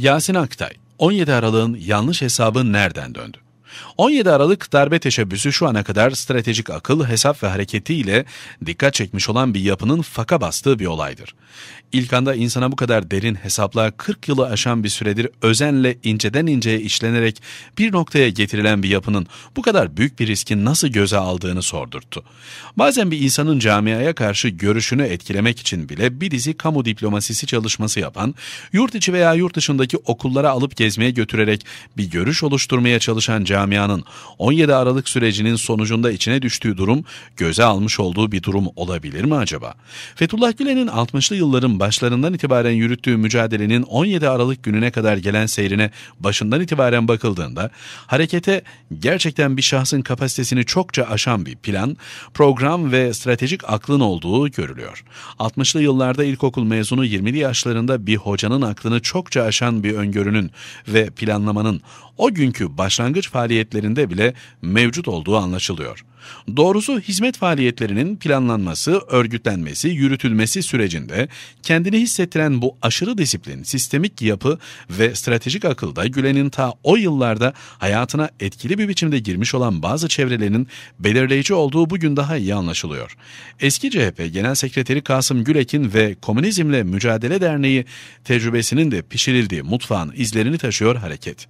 Yasin Aktay, 17 Aralık'ın yanlış hesabı nereden döndü? 17 Aralık darbe teşebbüsü şu ana kadar stratejik akıl, hesap ve hareketiyle dikkat çekmiş olan bir yapının faka bastığı bir olaydır. İlk anda insana bu kadar derin hesapla 40 yılı aşan bir süredir özenle inceden inceye işlenerek bir noktaya getirilen bir yapının bu kadar büyük bir riskin nasıl göze aldığını sordurttu. Bazen bir insanın camiaya karşı görüşünü etkilemek için bile bir dizi kamu diplomasisi çalışması yapan, yurt içi veya yurt dışındaki okullara alıp gezmeye götürerek bir görüş oluşturmaya çalışan camiye camianın 17 Aralık sürecinin sonucunda içine düştüğü durum göze almış olduğu bir durum olabilir mi acaba? Fethullah Gülen'in 60'lı yılların başlarından itibaren yürüttüğü mücadelenin 17 Aralık gününe kadar gelen seyrine başından itibaren bakıldığında harekete gerçekten bir şahsın kapasitesini çokça aşan bir plan, program ve stratejik aklın olduğu görülüyor. 60'lı yıllarda ilkokul mezunu 20'li yaşlarında bir hocanın aklını çokça aşan bir öngörünün ve planlamanın o günkü başlangıç faaliyeti faaliyetlerinde bile mevcut olduğu anlaşılıyor. Doğrusu hizmet faaliyetlerinin planlanması, örgütlenmesi, yürütülmesi sürecinde kendini hissettiren bu aşırı disiplin, sistemik yapı ve stratejik akılda Gülen'in ta o yıllarda hayatına etkili bir biçimde girmiş olan bazı çevrelerinin belirleyici olduğu bugün daha iyi anlaşılıyor. Eski CHP Genel Sekreteri Kasım Gülekin ve Komünizmle Mücadele Derneği tecrübesinin de pişirildiği mutfağın izlerini taşıyor hareket.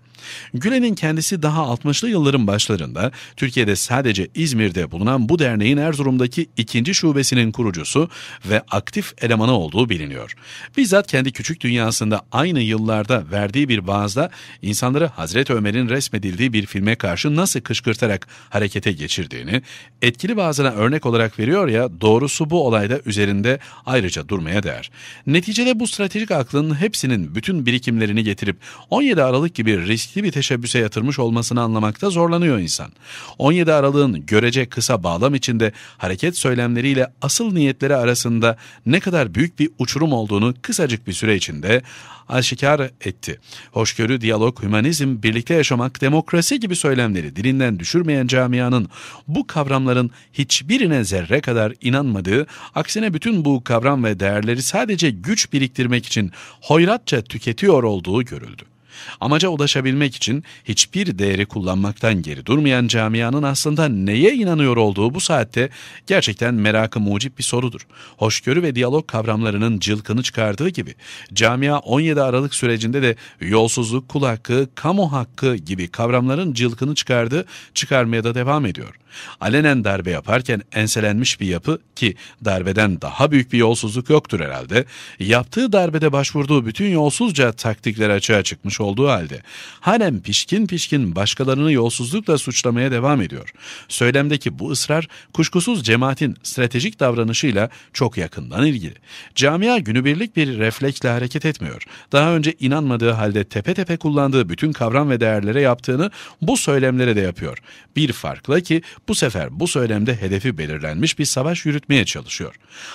Gülen'in kendisi daha 60'lı yılların başlarında Türkiye'de sadece İzmir İzmir'de bulunan bu derneğin Erzurum'daki ikinci şubesinin kurucusu ve aktif elemanı olduğu biliniyor. Bizzat kendi küçük dünyasında aynı yıllarda verdiği bir vaazda insanları Hazreti Ömer'in resmedildiği bir filme karşı nasıl kışkırtarak harekete geçirdiğini, etkili vaazına örnek olarak veriyor ya doğrusu bu olayda üzerinde ayrıca durmaya değer. Neticede bu stratejik aklın hepsinin bütün birikimlerini getirip 17 Aralık gibi riskli bir teşebbüse yatırmış olmasını anlamakta zorlanıyor insan. 17 Aralık'ın göre sürece kısa bağlam içinde hareket söylemleriyle asıl niyetleri arasında ne kadar büyük bir uçurum olduğunu kısacık bir süre içinde aşikar etti. Hoşgörü, diyalog, hümanizm, birlikte yaşamak, demokrasi gibi söylemleri dilinden düşürmeyen camianın bu kavramların hiçbirine zerre kadar inanmadığı, aksine bütün bu kavram ve değerleri sadece güç biriktirmek için hoyratça tüketiyor olduğu görüldü. Amaca ulaşabilmek için hiçbir değeri kullanmaktan geri durmayan camianın aslında neye inanıyor olduğu bu saatte gerçekten merakı mucip bir sorudur. Hoşgörü ve diyalog kavramlarının cılkını çıkardığı gibi camia 17 Aralık sürecinde de yolsuzluk, kul hakkı, kamu hakkı gibi kavramların cılkını çıkardı çıkarmaya da devam ediyor. Alenen darbe yaparken enselenmiş bir yapı ki darbeden daha büyük bir yolsuzluk yoktur herhalde. Yaptığı darbede başvurduğu bütün yolsuzca taktikler açığa çıkmış olduğu halde halen pişkin pişkin başkalarını yolsuzlukla suçlamaya devam ediyor. Söylemdeki bu ısrar kuşkusuz cemaatin stratejik davranışıyla çok yakından ilgili. Camia günübirlik bir refleksle hareket etmiyor. Daha önce inanmadığı halde tepe tepe kullandığı bütün kavram ve değerlere yaptığını bu söylemlere de yapıyor. Bir farkla ki bu sefer bu söylemde hedefi belirlenmiş bir savaş yürütmeye çalışıyor.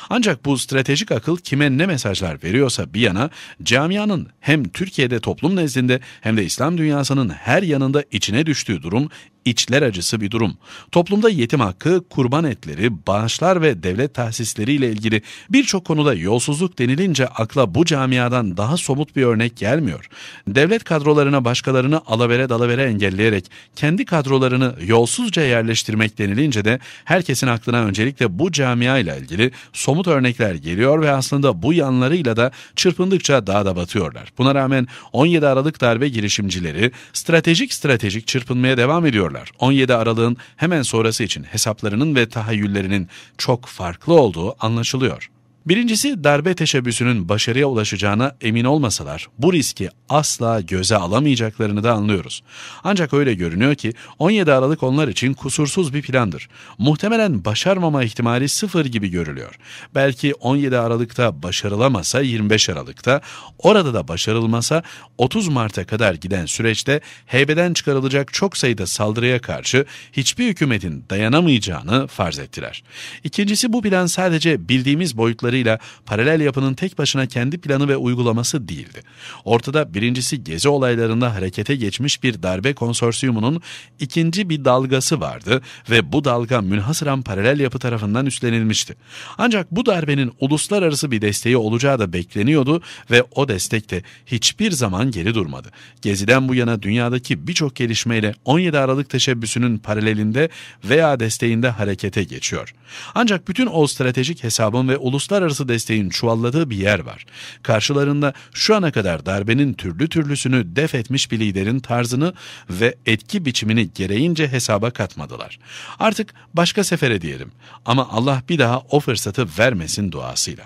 Ancak bu stratejik akıl kime ne mesajlar veriyorsa bir yana camianın hem Türkiye'de toplum nezdinde çevresinde hem de İslam dünyasının her yanında içine düştüğü durum içler acısı bir durum. Toplumda yetim hakkı, kurban etleri, bağışlar ve devlet tahsisleriyle ilgili birçok konuda yolsuzluk denilince akla bu camiadan daha somut bir örnek gelmiyor. Devlet kadrolarına başkalarını alavere dalavere engelleyerek kendi kadrolarını yolsuzca yerleştirmek denilince de herkesin aklına öncelikle bu camia ile ilgili somut örnekler geliyor ve aslında bu yanlarıyla da çırpındıkça daha da batıyorlar. Buna rağmen 17 Aralık darbe girişimcileri stratejik stratejik çırpınmaya devam ediyorlar düşünüyorlar. 17 Aralık'ın hemen sonrası için hesaplarının ve tahayyüllerinin çok farklı olduğu anlaşılıyor. Birincisi darbe teşebbüsünün başarıya ulaşacağına emin olmasalar bu riski asla göze alamayacaklarını da anlıyoruz. Ancak öyle görünüyor ki 17 Aralık onlar için kusursuz bir plandır. Muhtemelen başarmama ihtimali sıfır gibi görülüyor. Belki 17 Aralık'ta başarılamasa 25 Aralık'ta, orada da başarılmasa 30 Mart'a kadar giden süreçte heybeden çıkarılacak çok sayıda saldırıya karşı hiçbir hükümetin dayanamayacağını farz ettiler. İkincisi bu plan sadece bildiğimiz boyutları katkılarıyla paralel yapının tek başına kendi planı ve uygulaması değildi. Ortada birincisi gezi olaylarında harekete geçmiş bir darbe konsorsiyumunun ikinci bir dalgası vardı ve bu dalga münhasıran paralel yapı tarafından üstlenilmişti. Ancak bu darbenin uluslararası bir desteği olacağı da bekleniyordu ve o destek de hiçbir zaman geri durmadı. Geziden bu yana dünyadaki birçok gelişmeyle 17 Aralık teşebbüsünün paralelinde veya desteğinde harekete geçiyor. Ancak bütün o stratejik hesabın ve uluslararası uluslararası desteğin çuvalladığı bir yer var. Karşılarında şu ana kadar darbenin türlü türlüsünü def etmiş bir liderin tarzını ve etki biçimini gereğince hesaba katmadılar. Artık başka sefere diyelim ama Allah bir daha o fırsatı vermesin duasıyla.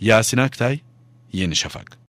Yasin Aktay, Yeni Şafak